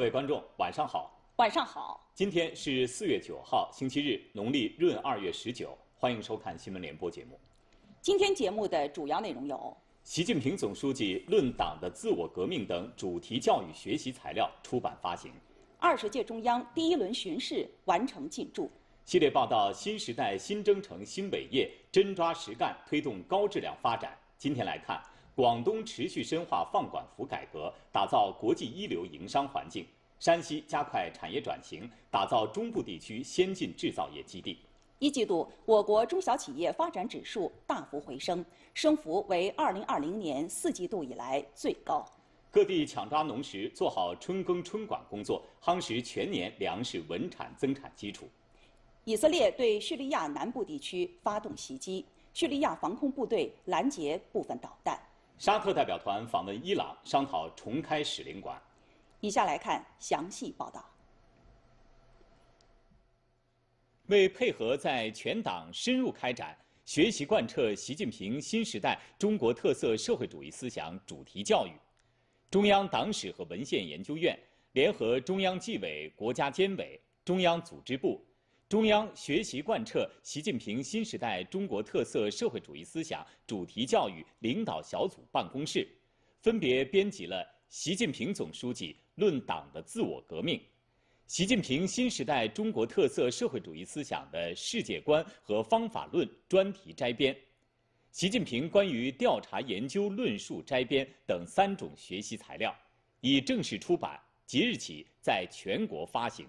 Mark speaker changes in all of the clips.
Speaker 1: 各位观众，晚上好。
Speaker 2: 晚上好。
Speaker 1: 今天是四月九号，星期日，农历闰二月十九。欢迎收看新闻联播节目。
Speaker 2: 今天节目的主要内容有：
Speaker 1: 习近平总书记论党的自我革命等主题教育学习材料出版发行；二十届中央第一轮巡视完成进驻；系列报道《新时代新征程新伟业：真抓实干推动高质量发展》。今天来看。广东持续深化放管服改革，打造国际一流营商环境；山西加快产业转型，打造中部地区先进制造业基地。一季度，我国中
Speaker 2: 小企业发展指数大幅回升，升幅为二零二零年四季度以来
Speaker 1: 最高。各地抢抓农时，做好春耕春管工作，夯实全年粮食稳产增产基础。
Speaker 2: 以色列对叙利亚南部地区发动袭击，叙利亚防空部队拦截部分导弹。
Speaker 1: 沙特代表团访问伊朗，商讨重开使领馆。以下来看详细报道。为配合在全党深入开展学习贯彻习近平新时代中国特色社会主义思想主题教育，中央党史和文献研究院联合中央纪委国家监委、中央组织部。中央学习贯彻习近平新时代中国特色社会主义思想主题教育领导小组办公室分别编辑了《习近平总书记论党的自我革命》《习近平新时代中国特色社会主义思想的世界观和方法论专题摘编》《习近平关于调查研究论述摘编》等三种学习材料，已正式出版，即日起在全国发行。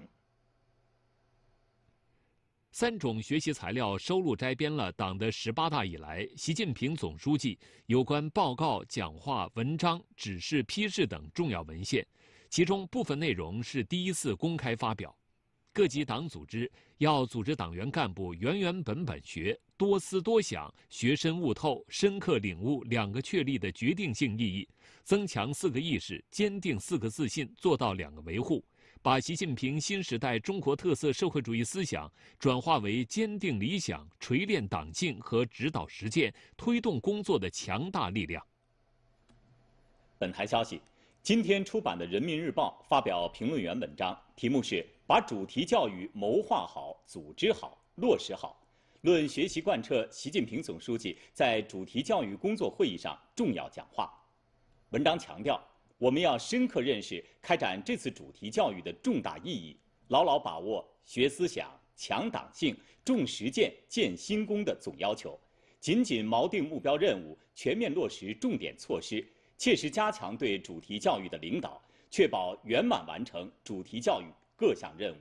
Speaker 1: 三种学习材料收录摘编
Speaker 3: 了党的十八大以来习近平总书记有关报告、讲话、文章、指示、批示等重要文献，其中部分内容是第一次公开发表。各级党组织要组织党员干部原原本本学，多思多想，学深悟透，深刻领悟“两个确立”的决定性意义，增强“四个意识”，坚定“四个自信”，做到“两个维护”。把习近平新时代中国特色社会主义思想转化为坚定理想、锤炼党
Speaker 1: 性和指导实践、推动工作的强大力量。本台消息：今天出版的《人民日报》发表评论员文章，题目是《把主题教育谋划好、组织好、落实好》，论学习贯彻习近平总书记在主题教育工作会议上重要讲话。文章强调。我们要深刻认识开展这次主题教育的重大意义，牢牢把握学思想、强党性、重实践、建新功的总要求，紧紧锚定目标任务，全面落实重点措施，切实加强对主题教育的领导，确保圆满完成主题教育各项任务。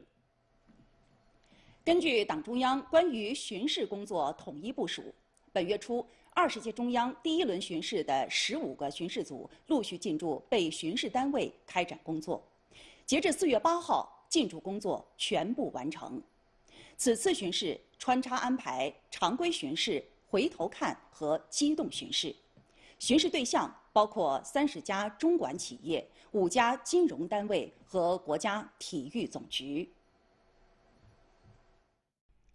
Speaker 2: 根据党中央关于巡视工作统一部署，本月初。二十届中央第一轮巡视的十五个巡视组陆续进驻被巡视单位开展工作，截至四月八号，进驻工作全部完成。此次巡视穿插安排常规巡视、回头看和机动巡视，巡视对象包括三十家中管企业、五家金融单位和国家体育总局。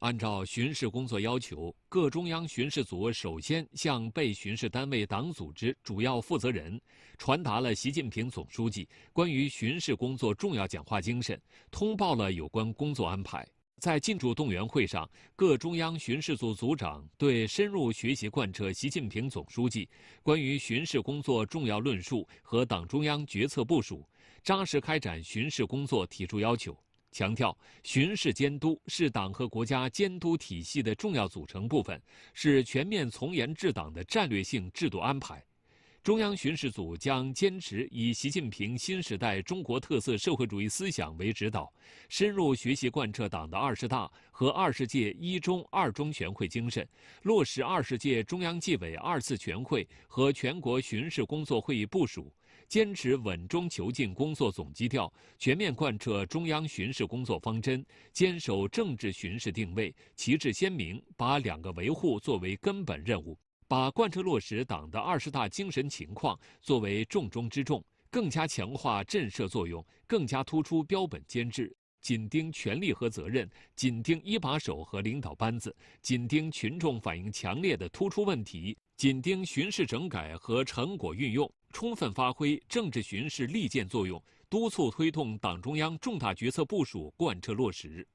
Speaker 3: 按照巡视工作要求，各中央巡视组首先向被巡视单位党组织主要负责人传达了习近平总书记关于巡视工作重要讲话精神，通报了有关工作安排。在进驻动员会上，各中央巡视组组长对深入学习贯彻习近平总书记关于巡视工作重要论述和党中央决策部署，扎实开展巡视工作提出要求。强调，巡视监督是党和国家监督体系的重要组成部分，是全面从严治党的战略性制度安排。中央巡视组将坚持以习近平新时代中国特色社会主义思想为指导，深入学习贯彻党的二十大和二十届一中、二中全会精神，落实二十届中央纪委二次全会和全国巡视工作会议部署。坚持稳中求进工作总基调，全面贯彻中央巡视工作方针，坚守政治巡视定位，旗帜鲜明，把“两个维护”作为根本任务，把贯彻落实党的二十大精神情况作为重中之重，更加强化震慑作用，更加突出标本兼治，紧盯权力和责任，紧盯一把手和领导班子，紧盯群众反映强烈的突出问题，紧盯巡视整改和成果运用。充分发挥政治巡视利剑作用，督促推动党中央重大决策部署贯彻落实。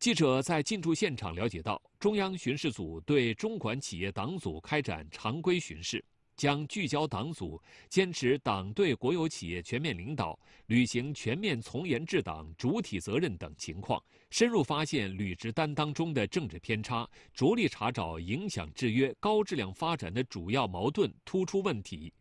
Speaker 3: 记者在进驻现场了解到，中央巡视组对中管企业党组开展常规巡视，将聚焦党组坚持党对国有企业全面领导、履行全面从严治党主体责任等情况，深入发现履职担当中的政治偏差，着力查找影响制约高质量发展的主要矛盾突出问题。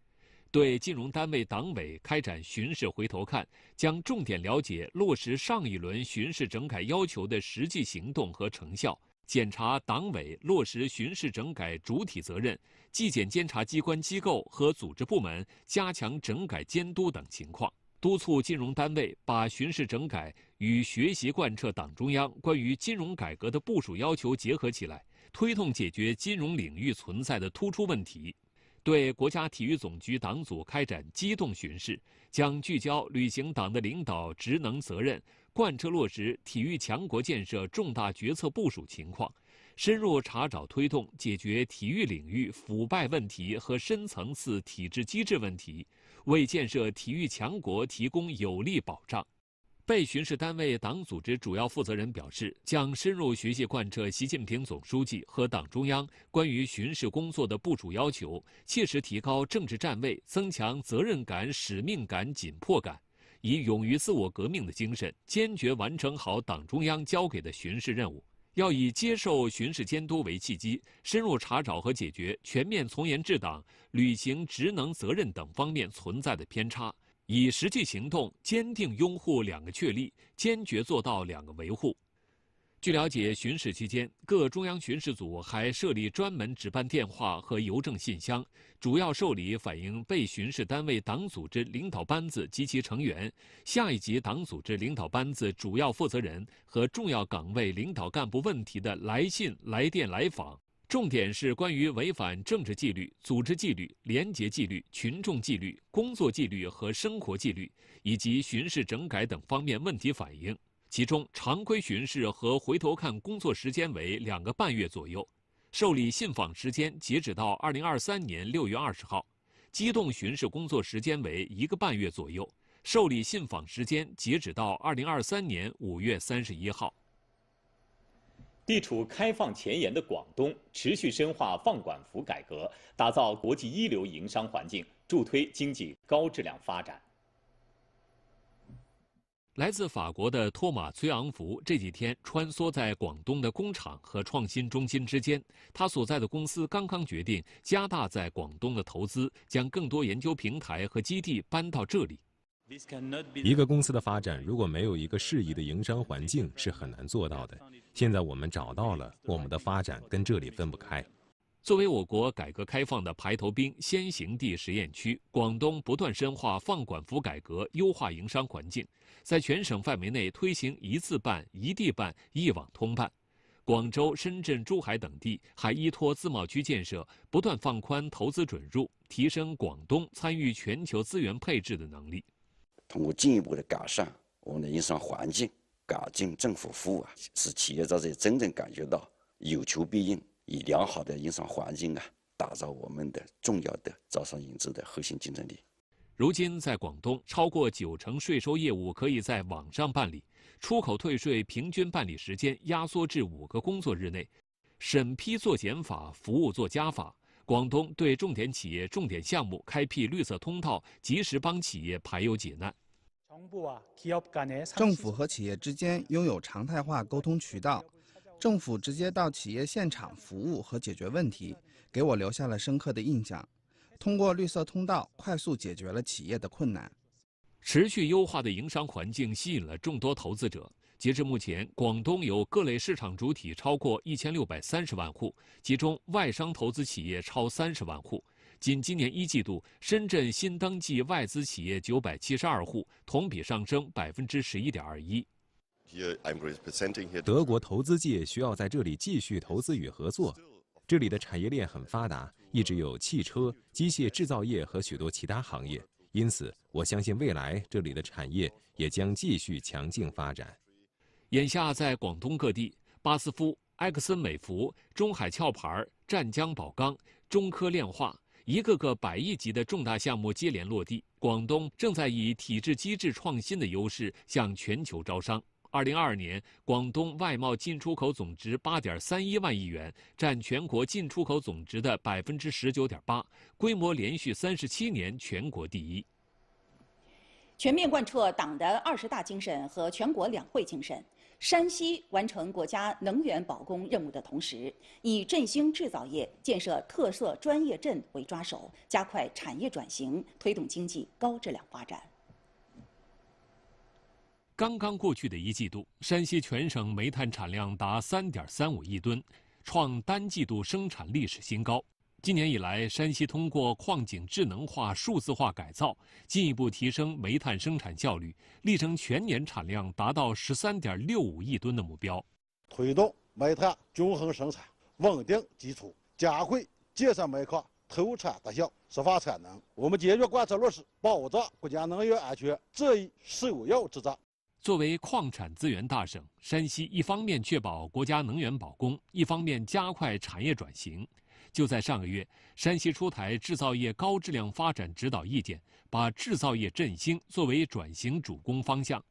Speaker 3: 对金融单位党委开展巡视回头看，将重点了解落实上一轮巡视整改要求的实际行动和成效，检查党委落实巡视整改主体责任、纪检监察机关机构和组织部门加强整改监督等情况，督促金融单位把巡视整改与学习贯彻党中央关于金融改革的部署要求结合起来，推动解决金融领域存在的突出问题。对国家体育总局党组开展机动巡视，将聚焦履行党的领导职能责任，贯彻落实体育强国建设重大决策部署情况，深入查找、推动解决体育领域腐败问题和深层次体制机制问题，为建设体育强国提供有力保障。被巡视单位党组织主要负责人表示，将深入学习贯彻习近平总书记和党中央关于巡视工作的部署要求，切实提高政治站位，增强责任感、使命感、紧迫感，以勇于自我革命的精神，坚决完成好党中央交给的巡视任务。要以接受巡视监督为契机，深入查找和解决全面从严治党、履行职能责任等方面存在的偏差。以实际行动坚定拥护“两个确立”，坚决做到“两个维护”。据了解，巡视期间，各中央巡视组还设立专门值班电话和邮政信箱，主要受理反映被巡视单位党组织领导班子及其成员、下一级党组织领导班子主要负责人和重要岗位领导干部问题的来信、来电、来访。重点是关于违反政治纪律、组织纪律、廉洁纪律、群众纪律、工作纪律和生活纪律，以及巡视整改等方面问题反映。其中，常规巡视和回头看工作时间为两个半月左右，受理信访时间截止到二零二三年六月二十号；机动巡视工作时间为一个半月左右，受理信访时间截止到二零二三年五月
Speaker 1: 三十一号。地处开放前沿的广东，持续深化放管服改革，打造国际一流营商环境，助推经济高质量发展。
Speaker 3: 来自法国的托马·崔昂福这几天穿梭在广东的工厂和创新中心之间。他所在的公司刚刚决定加大在广东的投资，将更多研究平台和基地搬到这里。
Speaker 1: 一个公司的发展如果没有一个适宜的营商
Speaker 3: 环境是很难做到的。现在我们找到了，我们的发展跟这里分不开。作为我国改革开放的排头兵、先行地、实验区，广东不断深化放管服改革，优化营商环境，在全省范围内推行一次办、一地办、一网通办。广州、深圳、珠海等地还依托自贸区建设，不断放宽投资准入，提升广东参与全球资源配置的能力。
Speaker 2: 通过进一步的改善我们的营商环境，改进政府服务啊，使企业在这里真正感觉到有求必应，以良好的营商环境啊，打造我们的重要的招商引资的核心竞争力。
Speaker 3: 如今，在广东，超过九成税收业务可以在网上办理，出口退税平均办理时间压缩至五个工作日内，审批做减法，服务做加法。广东对重点企业、重点项目开辟绿色通道，及时帮企业排忧解难。
Speaker 1: 政府和企业之间拥有常态化沟通渠道，政府直接到企业现场服务和解决
Speaker 2: 问题，给我留下了深刻的印象。通过绿色通道，快速解决了
Speaker 3: 企业的困难。持续优化的营商环境吸引了众多投资者。截至目前，广东有各类市场主体超过一千六百三十万户，其中外商投资企业超三十万户。仅今年一季度，深圳新登记外资企业九百七十二户，同比上升百分之十一点二一。
Speaker 1: 德国投资界需要在这里继续投资与合作，这里的产业链很发达，一直有汽车、机械制造业和许多其他行业，因此，我相信未来这里的产业也将继续强劲发展。
Speaker 3: 眼下，在广东各地，巴斯夫、埃克森美孚、中海壳牌、湛江宝钢、中科炼化，一个个百亿级的重大项目接连落地。广东正在以体制机制创新的优势向全球招商。二零二二年，广东外贸进出口总值八点三一万亿元，占全国进出口总值的百分之十九点八，规模连续三十七年全国第一。
Speaker 2: 全面贯彻党的二十大精神和全国两会精神。山西完成国家能源保供任务的同时，以振兴制造业、建设特色专业镇为抓手，加快产业转型，推动经济高质量发展。
Speaker 3: 刚刚过去的一季度，山西全省煤炭产量达3.35亿吨，创单季度生产历史新高。今年以来，山西通过矿井智能化、数字化改造，进一步提升煤炭生产效率，力争全年产量达到十三点六五亿吨的目
Speaker 1: 标。推动煤炭均衡生产、稳定基础，加快建设煤矿投产达效、释放产能。我们坚决贯彻落实保障国家能源安全这一首要职责。
Speaker 3: 作为矿产资源大省，山西一方面确保国家能源保供，一方面加快产业转型。就在上个月，山西出台《制造业高质量发展指导意见》，把制造业振兴作为转型主攻方向，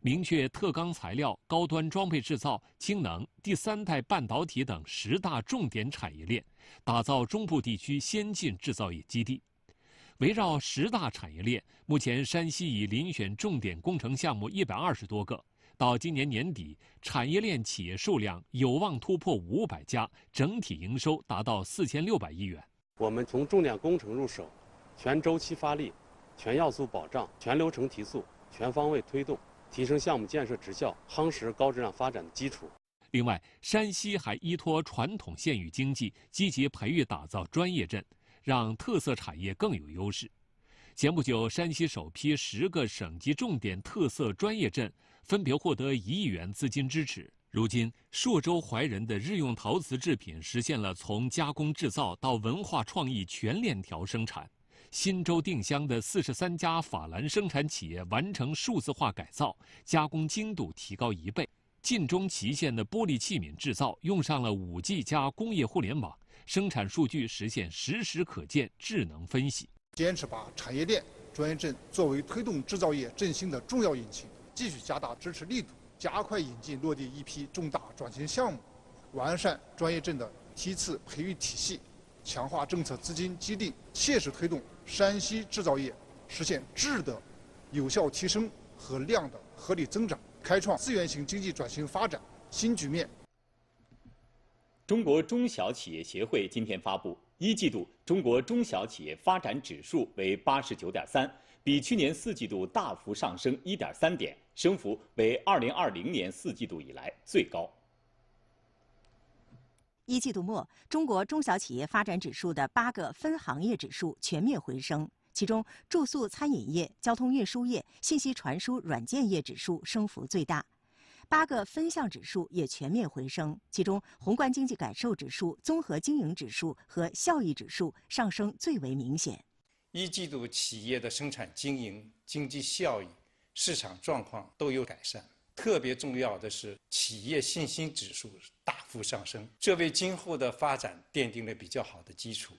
Speaker 3: 明确特钢材料、高端装备制造、氢能、第三代半导体等十大重点产业链，打造中部地区先进制造业基地。围绕十大产业链，目前山西已遴选重点工程项目一百二十多个。到今年年底，产业链企业数量有望突破五百家，整体营收达到
Speaker 1: 四千六百亿元。我们从重点工程入手，全周期发力，全要素保障，全流程提速，全方位推动，提升项目建设质效，夯实高质量发展的基础。
Speaker 3: 另外，山西还依托传统县域经济，积极培育打造专业镇，让特色产业更有优势。前不久，山西首批十个省级重点特色专业镇分别获得一亿元资金支持。如今，朔州怀仁的日用陶瓷制品实现了从加工制造到文化创意全链条生产；忻州定襄的四十三家法兰生产企业完成数字化改造，加工精度提高一倍；晋中祁县的玻璃器皿制造用上了五 G 加工业互联网，生产数据实现实时可见、智能分析。
Speaker 1: 坚持把产业链、专业镇作为推动制造业振兴的重要引擎，继续加大支持力度，加快引进落地一批重大转型项目，完善专业镇的梯次培育体系，强化政策资金激励，切实推动山西制造业实现质的有效提升和量的合理增长，开创资源型经济转型发展新局面。中国中小企业协会今天发布。一季度，中国中小企业发展指数为八十九点三，比去年四季度大幅上升一点三点，升幅为二零二零年四季度以来最高。
Speaker 4: 一季度末，中国中小企业发展指数的八个分行业指数全面回升，其中住宿餐饮业、交通运输业、信息传输软件业指数升幅最大。八个分项指数也全面回升，其中宏观经济感受指数、综合经营指数和效益指数上升最为明显。
Speaker 1: 一季度企业的生产经营、经济效益、市场状况都有改善，特别重要的是企业信心指数大幅上升，这为今后的发展奠定了比较好的基础。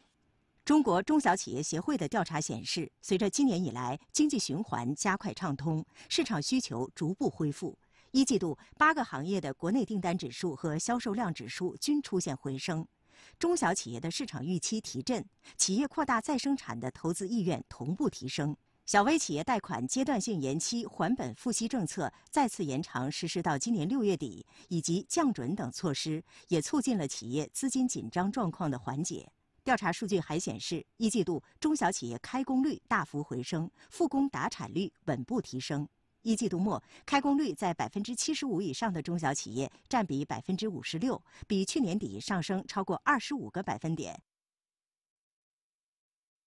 Speaker 4: 中国中小企业协会的调查显示，随着今年以来经济循环加快畅通，市场需求逐步恢复。一季度，八个行业的国内订单指数和销售量指数均出现回升，中小企业的市场预期提振，企业扩大再生产的投资意愿同步提升。小微企业贷款阶段性延期还本付息政策再次延长实施到今年六月底，以及降准等措施，也促进了企业资金紧张状况的缓解。调查数据还显示，一季度中小企业开工率大幅回升，复工达产率稳步提升。一季度末开工率在百分之七十五以上的中小企业占比百分之五十六，比去年底上升超过二十五个百分点。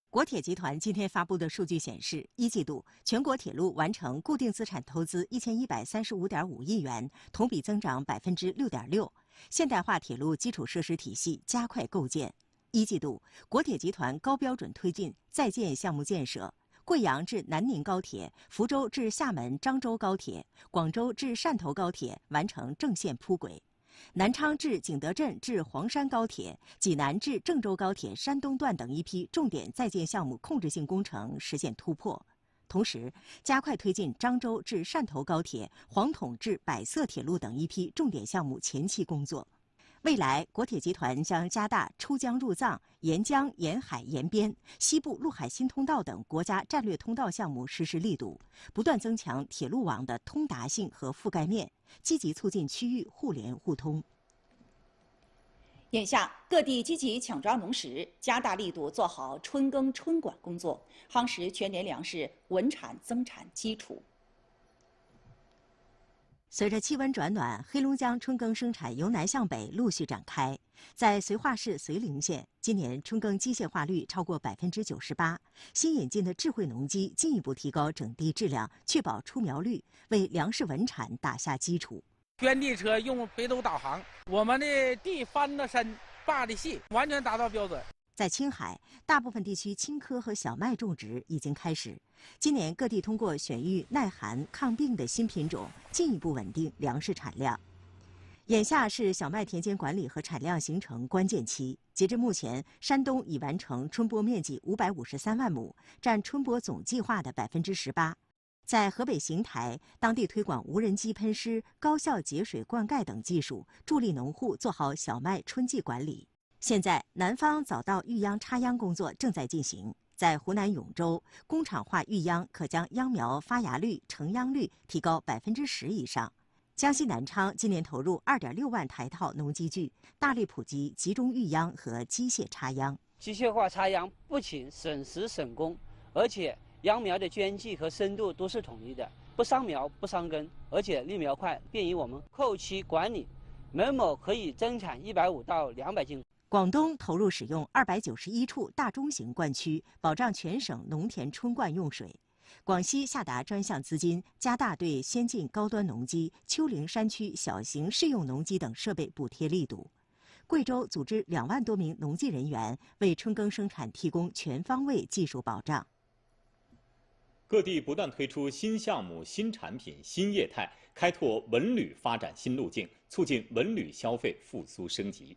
Speaker 4: 国铁集团今天发布的数据显示，一季度全国铁路完成固定资产投资一千一百三十五点五亿元，同比增长百分之六点六，现代化铁路基础设施体系加快构建。一季度，国铁集团高标准推进在建项目建设。贵阳至南宁高铁、福州至厦门、漳州高铁、广州至汕头高铁完成正线铺轨，南昌至景德镇至黄山高铁、济南至郑州高铁山东段等一批重点在建项目控制性工程实现突破，同时加快推进漳州至汕头高铁、黄筒至百色铁路等一批重点项目前期工作。未来，国铁集团将加大出疆入藏、沿江、沿海、沿边、西部陆海新通道等国家战略通道项目实施力度，不断增强铁路网的通达性和覆盖面，积极促进区域互联互通。
Speaker 2: 眼下，各地积极抢抓农时，加大力度做好春耕春管工作，夯实全年粮食稳产增产基础。
Speaker 4: 随着气温转暖，黑龙江春耕生产由南向北陆续展开。在绥化市绥棱县，今年春耕机械化率超过百分之九十八，新引进的智慧农机进一步提高整地质量，确保出苗率，为粮食稳产打下基础。
Speaker 1: 圈地车用北斗导航，我们的地翻得深，坝得细，完全达到标准。
Speaker 4: 在青海，大部分地区青稞和小麦种植已经开始。今年各地通过选育耐寒抗病的新品种，进一步稳定粮食产量。眼下是小麦田间管理和产量形成关键期。截至目前，山东已完成春播面积五百五十三万亩，占春播总计划的百分之十八。在河北邢台，当地推广无人机喷施、高效节水灌溉等技术，助力农户做好小麦春季管理。现在，南方早稻育秧插秧工作正在进行。在湖南永州，工厂化育秧可将秧苗发芽率、成秧率提高百分之十以上。江西南昌今年投入二点六万台套农机具，大力普及集中育秧和机械插秧。
Speaker 2: 机械化插秧不仅省时省工，而且秧苗的间距和深度都是统一的，不伤苗、不伤根，而且立苗快，便于我们后期管理。每亩可以增产一百五到两百斤。
Speaker 4: 广东投入使用二百九十一处大中型灌区，保障全省农田春灌用水。广西下达专项资金，加大对先进高端农机、丘陵山区小型试用农机等设备补贴力度。贵州组织两万多名农技人员，为春耕生产提供全方位技术保障。
Speaker 1: 各地不断推出新项目、新产品、新业态，开拓文旅发展新路径，促进文旅消费复苏升级。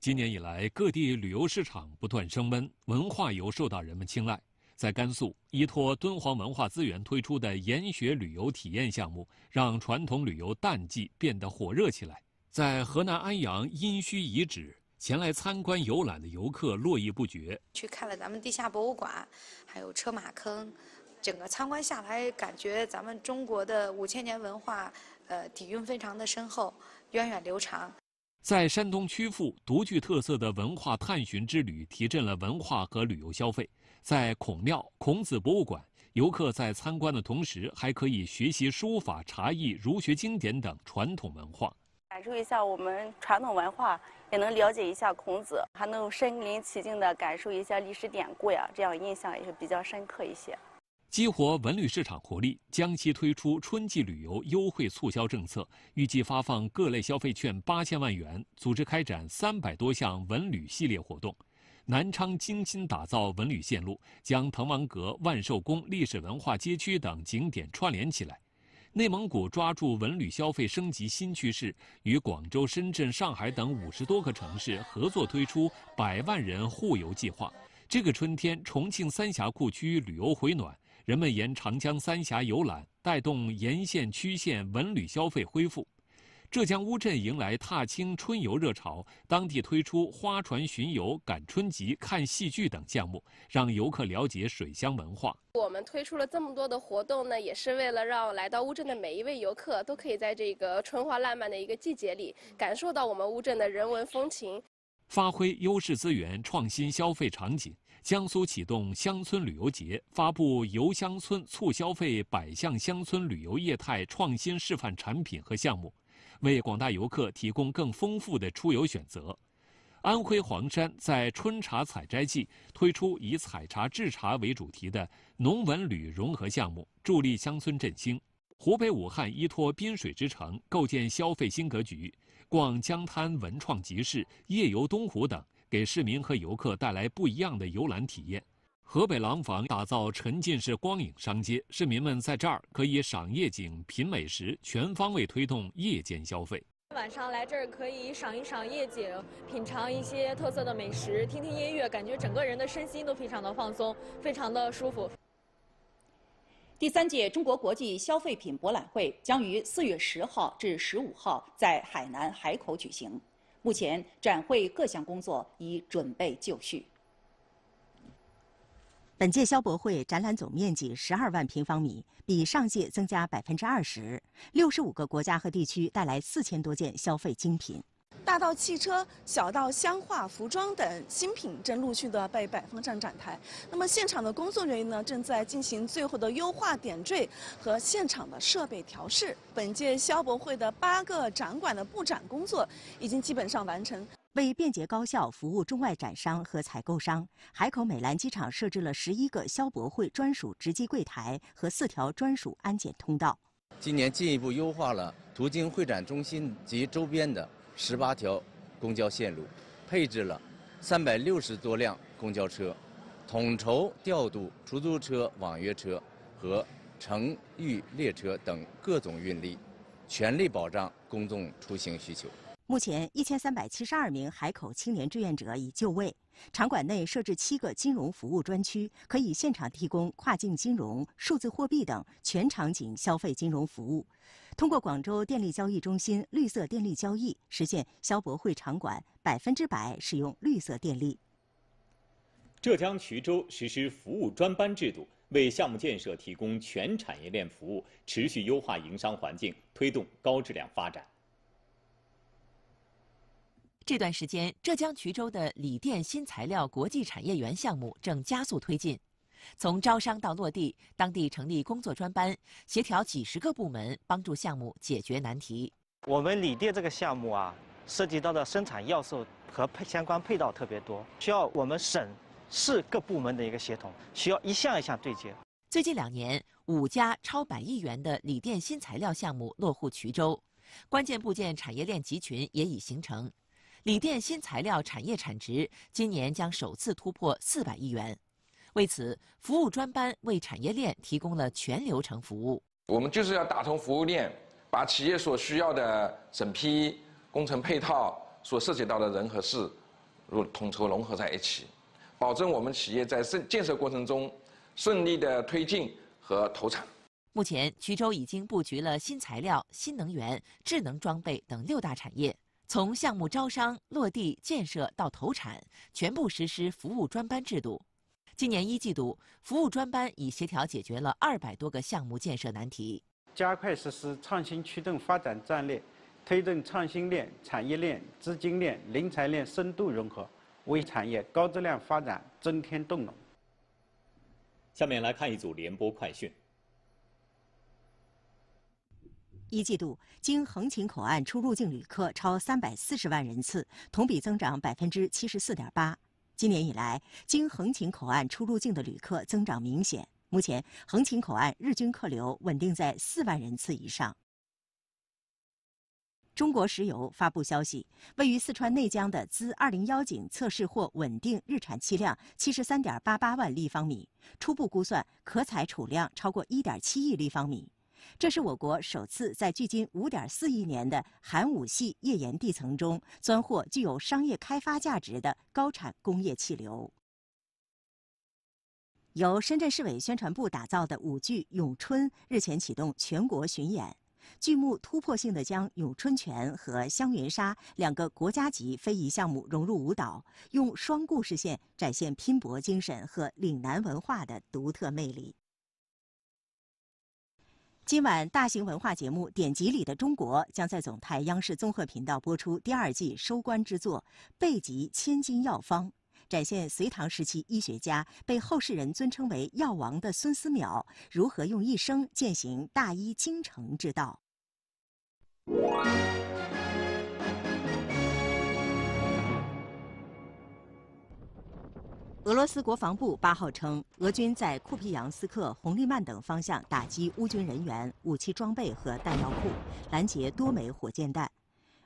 Speaker 3: 今年以来，各地旅游市场不断升温，文化游受到人们青睐。在甘肃，依托敦煌文化资源推出的研学旅游体验项目，让传统旅游淡季变得火热起来。在河南安阳殷墟遗址，前来参观游览的游客络绎不绝。
Speaker 2: 去看了咱们地下博物馆，还有车马坑，整个参观下来，感觉咱们中国的五千年文化，呃，底蕴非常的深厚，源远流长。
Speaker 3: 在山东曲阜独具特色的文化探寻之旅，提振了文化和旅游消费。在孔庙、孔子博物馆，游客在参观的同时，还可以学习书法、茶艺、儒学经典等传统文化，
Speaker 2: 感受一下我们传统文化，也能了解一下孔子，还能身临其境的感受一下历史典故呀，这样印象也是比较深刻一些。
Speaker 3: 激活文旅市场活力，江西推出春季旅游优惠促销政策，预计发放各类消费券八千万元，组织开展三百多项文旅系列活动。南昌精心打造文旅线路，将滕王阁、万寿宫、历史文化街区等景点串联起来。内蒙古抓住文旅消费升级新趋势，与广州、深圳、上海等五十多个城市合作推出百万人互游计划。这个春天，重庆三峡库区旅游回暖。人们沿长江三峡游览，带动沿线区县文旅消费恢复。浙江乌镇迎来踏青春游热潮，当地推出花船巡游、赶春集、看戏剧等项目，让游客了解水乡文化。
Speaker 2: 我们推出了这么多的活动呢，也是为了让来到乌镇的每一位游客都可以在这个春花烂漫的一个季节里，感受到我们乌镇的人文风情。
Speaker 3: 发挥优势资源，创新消费场景。江苏启动乡村旅游节，发布“游乡村促消费”百项乡村旅游业态创新示范产品和项目，为广大游客提供更丰富的出游选择。安徽黄山在春茶采摘季推出以采茶制茶为主题的农文旅融合项目，助力乡村振兴。湖北武汉依托滨水之城，构建消费新格局，逛江滩文创集市、夜游东湖等。给市民和游客带来不一样的游览体验。河北廊坊打造沉浸式光影商街，市民们在这儿可以赏夜景、品美食，全方位推动夜间消费。
Speaker 2: 晚上来这儿可以赏一赏夜景，品尝一些特色的美食，听听音乐，感觉整个人的身心都非常的放松，非常的舒服。第三届中国国际消费品博览会将于四月十号至十五号在海南海口举行。目前，展会各项工作已准备就绪。
Speaker 4: 本届消博会展览总面积十二万平方米，比上届增加百分之二十。六十五个国家和地区带来四千多件消费精品。
Speaker 2: 大到汽车，小到香化、服装等新品，正陆续的被摆放上展台。那么，现场的工作人员呢，正在进行最后的优化点缀和现场的设备调试。本届消博会的八个展馆的布展工作已经基本上完成。为便
Speaker 4: 捷高效服务中外展商和采购商，海口美兰机场设置了十一个消博会专属值机柜台和四条专属安检通道。
Speaker 1: 今年进一步优化了途经会展中心及周边的。十八条公交线路，配置了三百六十多辆公交车，统筹调度出租车、网约车和城域列车等各种运力，全力保障公众出行需求。
Speaker 4: 目前，一千三百七十二名海口青年志愿者已就位。场馆内设置七个金融服务专区，可以现场提供跨境金融、数字货币等全场景消费金融服务。通过广州电力交易中心绿色电力交易，实现消博会场馆百分之百使用绿色电力。
Speaker 1: 浙江衢州实施服务专班制度，为项目建设提供全产业链服务，持续优化营商环境，推动高质量发展。
Speaker 2: 这段时间，浙江衢州的锂电新材料国际产业园项目正加速推进。从招商到落地，当地成立工作专班，协调几十个部门，帮助项目解决难题。
Speaker 1: 我们锂电这个项目啊，涉及到的生产要素和
Speaker 2: 配相关配套特别多，需要我们省市各部门的一个协同，需要一项一项对接。最近两年，五家超百亿元的锂电新材料项目落户衢州，关键部件产业链集群也已形成。锂电新材料产业产值今年将首次突破四百亿元。为此，服务专班为产业链提供了全流程服务。
Speaker 3: 我们就是要打通服务链，把企业所需要的审批、工程配套所涉及到的人和事，如统筹融合在一起，保证我们企业在建建设过程中顺利的推进和投产。
Speaker 2: 目前，衢州已经布局了新材料、新能源、智能装备等六大产业。从项目招商、落地建设到投产，全部实施服务专班制度。今年一季度，服务专班已协调解决了二百多个项目建设难题。加快实施创新驱
Speaker 1: 动发展战略，推动创新链、产业链、资金链、人才链深度融合，为产业高质量发展增添动能。下面来看一组联播快讯。一
Speaker 4: 季度，经横琴口岸出入境旅客超三百四十万人次，同比增长百分之七十四点八。今年以来，经横琴口岸出入境的旅客增长明显。目前，横琴口岸日均客流稳定在四万人次以上。中国石油发布消息，位于四川内江的资二零幺井测试或稳定日产气量七十三点八八万立方米，初步估算可采储量超过一点七亿立方米。这是我国首次在距今5.4亿年的寒武系页岩地层中钻获具有商业开发价值的高产工业气流。由深圳市委宣传部打造的舞剧《咏春》日前启动全国巡演，剧目突破性地将咏春拳和香云纱两个国家级非遗项目融入舞蹈，用双故事线展现拼搏精神和岭南文化的独特魅力。今晚，大型文化节目《典籍里的中国》将在总台央视综合频道播出第二季收官之作《备集千金药方》，展现隋唐时期医学家、被后世人尊称为“药王”的孙思邈如何用一生践行“大医精诚”之道。俄罗斯国防部八号称，俄军在库皮扬斯克、红利曼等方向打击乌军人员、武器装备和弹药库，拦截多枚火箭弹。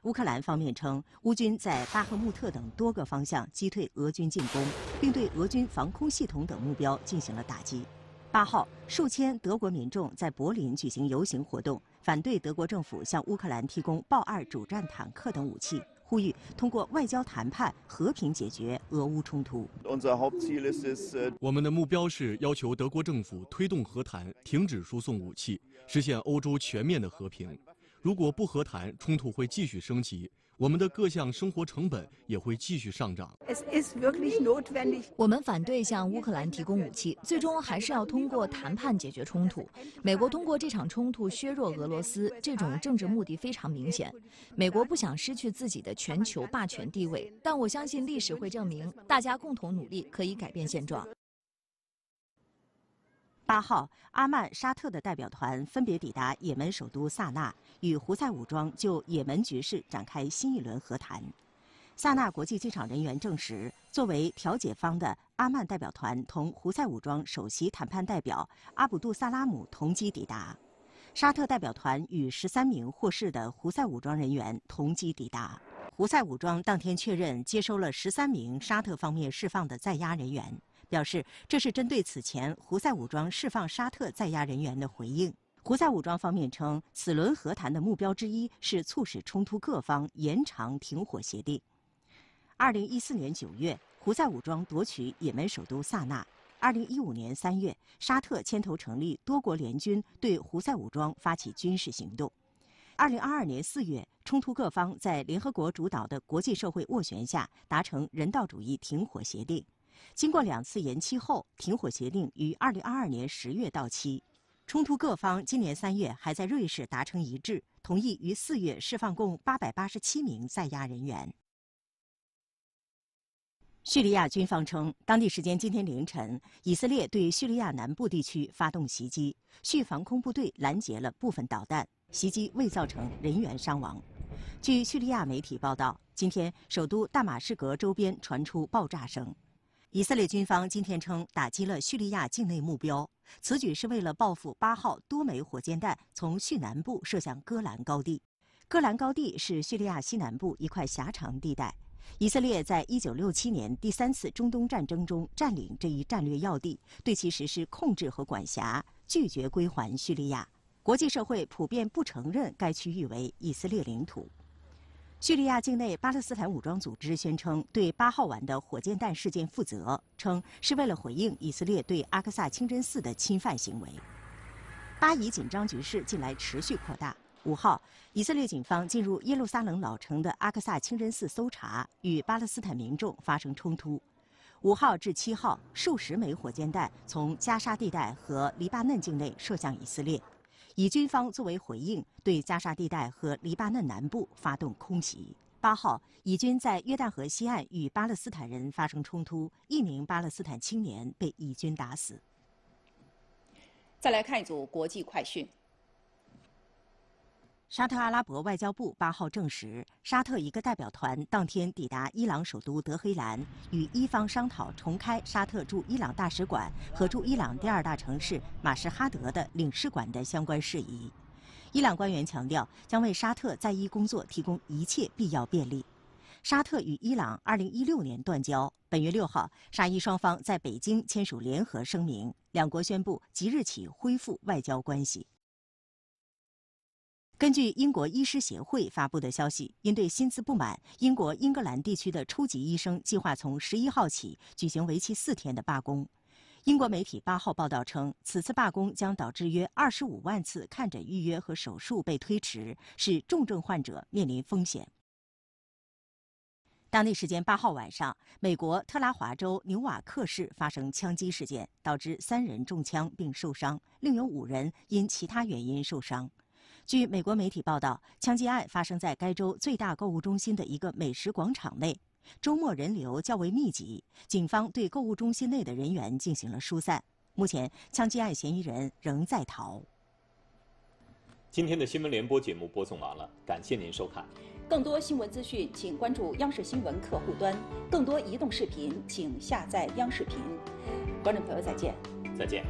Speaker 4: 乌克兰方面称，乌军在巴赫穆特等多个方向击退俄军进攻，并对俄军防空系统等目标进行了打击。八号，数千德国民众在柏林举行游行活动，反对德国政府向乌克兰提供豹二主战坦克等武器。呼吁通过外交谈判
Speaker 1: 和平解决俄乌冲突。我们的目标是要求德国政府推动和谈，停止输送武器，实现欧洲全面的和平。如果不和谈，冲突会继续升级。我们的各项生活成本也会继续上涨。
Speaker 2: 我们反对向乌克兰提供武器，最终还是要通过谈判解决冲突。美国通过这场冲突削弱俄罗斯，这种政治目的非常明显。美国不想失去自己的全球霸权地位，但我相信历史会证明，大家共同努力可以改变现状。
Speaker 4: 八号，阿曼、沙特的代表团分别抵达也门首都萨那，与胡塞武装就也门局势展开新一轮和谈。萨那国际机场人员证实，作为调解方的阿曼代表团同胡塞武装首席谈判代表阿卜杜萨拉姆同机抵达；沙特代表团与十三名获释的胡塞武装人员同机抵达。胡塞武装当天确认接收了十三名沙特方面释放的在押人员。表示这是针对此前胡塞武装释放沙特在押人员的回应。胡塞武装方面称，此轮和谈的目标之一是促使冲突各方延长停火协定。二零一四年九月，胡塞武装夺取也门首都萨那；二零一五年三月，沙特牵头成立多国联军，对胡塞武装发起军事行动；二零二二年四月，冲突各方在联合国主导的国际社会斡旋下达成人道主义停火协定。经过两次延期后，停火协定于二零二二年十月到期。冲突各方今年三月还在瑞士达成一致，同意于四月释放共八百八十七名在押人员。叙利亚军方称，当地时间今天凌晨，以色列对叙利亚南部地区发动袭击，叙防空部队拦截了部分导弹，袭击未造成人员伤亡。据叙利亚媒体报道，今天首都大马士革周边传出爆炸声。以色列军方今天称，打击了叙利亚境内目标。此举是为了报复八号多枚火箭弹从叙南部射向戈兰高地。戈兰高地是叙利亚西南部一块狭长地带。以色列在一九六七年第三次中东战争中占领这一战略要地，对其实施控制和管辖，拒绝归还叙利亚。国际社会普遍不承认该区域为以色列领土。叙利亚境内巴勒斯坦武装组织宣称对八号晚的火箭弹事件负责，称是为了回应以色列对阿克萨清真寺的侵犯行为。巴以紧张局势近来持续扩大。五号，以色列警方进入耶路撒冷老城的阿克萨清真寺搜查，与巴勒斯坦民众发生冲突。五号至七号，数十枚火箭弹从加沙地带和黎巴嫩境内射向以色列。以军方作为回应，对加沙地带和黎巴嫩南部发动空袭。八号，以军在约旦河西岸与巴勒斯坦人发生冲突，一名巴勒斯坦青年被以军打死。
Speaker 2: 再来看一组国际快讯。
Speaker 4: 沙特阿拉伯外交部八号证实，沙特一个代表团当天抵达伊朗首都德黑兰，与伊方商讨重开沙特驻伊朗大使馆和驻伊朗第二大城市马什哈德的领事馆的相关事宜。伊朗官员强调，将为沙特在伊工作提供一切必要便利。沙特与伊朗二零一六年断交，本月六号，沙伊双方在北京签署联合声明，两国宣布即日起恢复外交关系。根据英国医师协会发布的消息，因对薪资不满，英国英格兰地区的初级医生计划从十一号起举行为期四天的罢工。英国媒体八号报道称，此次罢工将导致约二十五万次看诊预约和手术被推迟，使重症患者面临风险。当地时间八号晚上，美国特拉华州纽瓦克市发生枪击事件，导致三人中枪并受伤，另有五人因其他原因受伤。据美国媒体报道，枪击案发生在该州最大购物中心的一个美食广场内，周末人流较为密集，警方对购物中心内的人员进行了疏散。目前，枪击案嫌疑人仍在逃。
Speaker 1: 今天的新闻联播节目播送完了，感谢您收看。
Speaker 2: 更多新闻资讯，请关注央视新闻客户端；更多移动视频，请下载央视频。观众朋友，
Speaker 1: 再见。再见。